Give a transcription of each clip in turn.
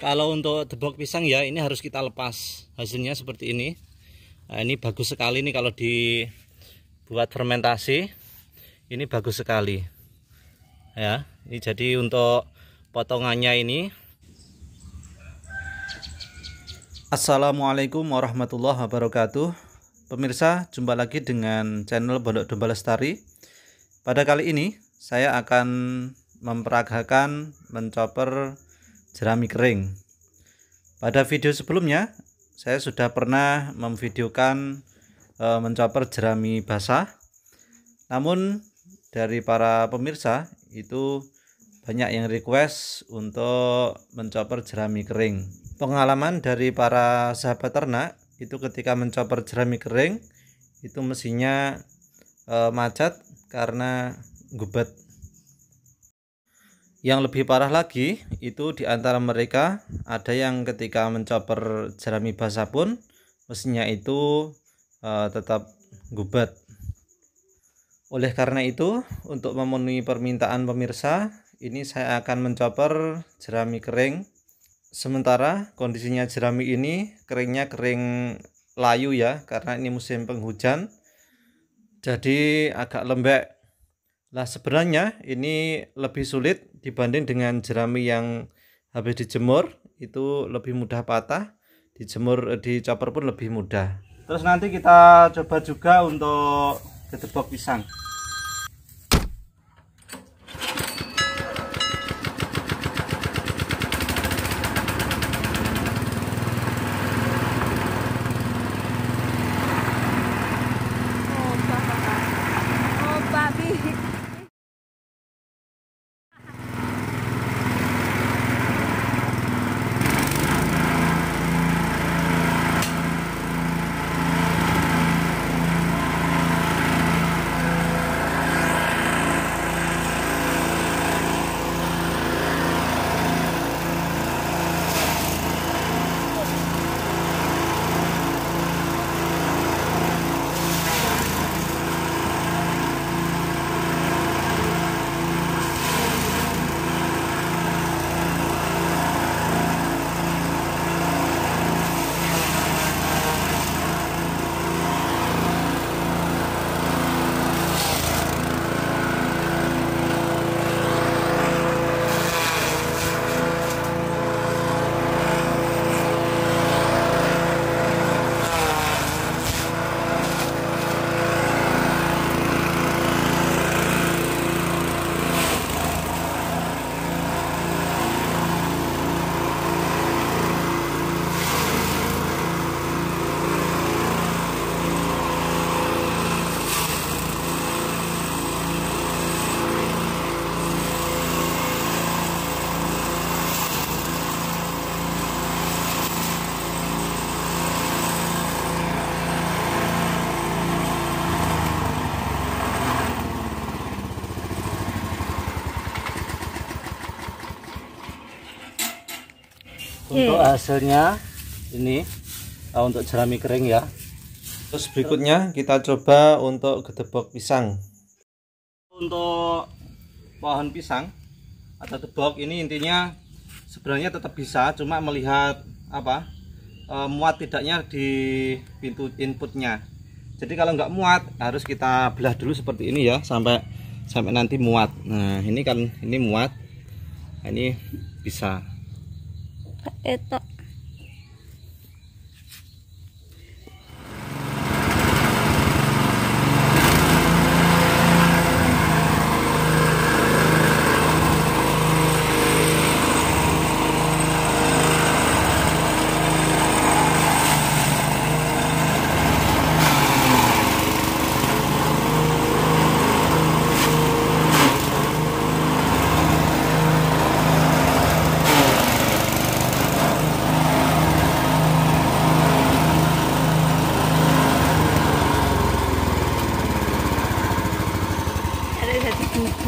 kalau untuk debok pisang ya ini harus kita lepas hasilnya seperti ini nah, ini bagus sekali nih kalau dibuat fermentasi ini bagus sekali ya ini jadi untuk potongannya ini Assalamualaikum warahmatullahi wabarakatuh Pemirsa jumpa lagi dengan channel Bondok Domba Lestari Pada kali ini saya akan memperagakan mencoper jerami kering. Pada video sebelumnya, saya sudah pernah memvideokan e, mencoper jerami basah. Namun dari para pemirsa itu banyak yang request untuk mencoper jerami kering. Pengalaman dari para sahabat ternak itu ketika mencoper jerami kering itu mesinnya e, macet karena gubet. Yang lebih parah lagi, itu di antara mereka ada yang ketika mencoper jerami basah pun mesinnya itu uh, tetap gubat. Oleh karena itu, untuk memenuhi permintaan pemirsa, ini saya akan mencoper jerami kering. Sementara kondisinya jerami ini keringnya kering layu ya, karena ini musim penghujan. Jadi agak lembek Nah, sebenarnya ini lebih sulit dibanding dengan jerami yang habis dijemur, itu lebih mudah patah, dijemur eh, di chopper pun lebih mudah. Terus nanti kita coba juga untuk gedebok pisang. untuk hasilnya ini uh, untuk jerami kering ya terus berikutnya kita coba untuk gedebok pisang untuk pohon pisang atau tebok ini intinya sebenarnya tetap bisa cuma melihat apa uh, muat tidaknya di pintu inputnya jadi kalau nggak muat harus kita belah dulu seperti ini ya sampai sampai nanti muat nah ini kan ini muat nah, ini bisa えっと、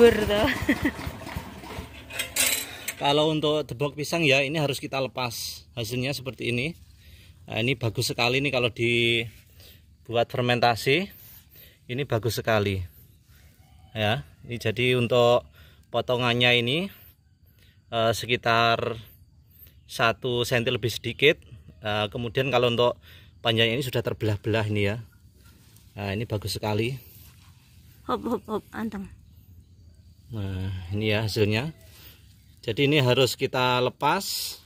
subur tuh kalau untuk debok pisang ya ini harus kita lepas hasilnya seperti ini nah, ini bagus sekali nih kalau dibuat fermentasi ini bagus sekali ya ini jadi untuk potongannya ini eh, sekitar satu senti lebih sedikit eh, kemudian kalau untuk panjangnya ini sudah terbelah-belah ini ya nah, ini bagus sekali hop hop hop anteng Nah, ini ya hasilnya. Jadi ini harus kita lepas.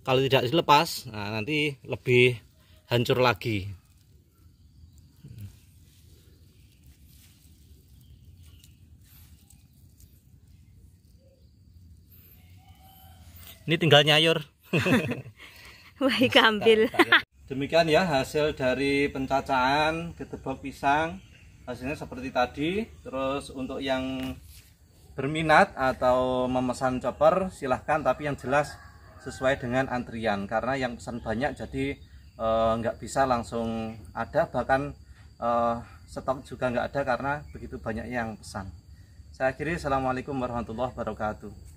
Kalau tidak dilepas, nah nanti lebih hancur lagi. Ini tinggal nyayur. Baik ambil. Nah, Demikian ya hasil dari pencacahan ketebok pisang hasilnya seperti tadi terus untuk yang berminat atau memesan chopper silahkan tapi yang jelas sesuai dengan antrian karena yang pesan banyak jadi eh, nggak e, bisa langsung ada bahkan e, stok juga nggak ada karena begitu banyak yang pesan saya akhiri assalamualaikum warahmatullahi wabarakatuh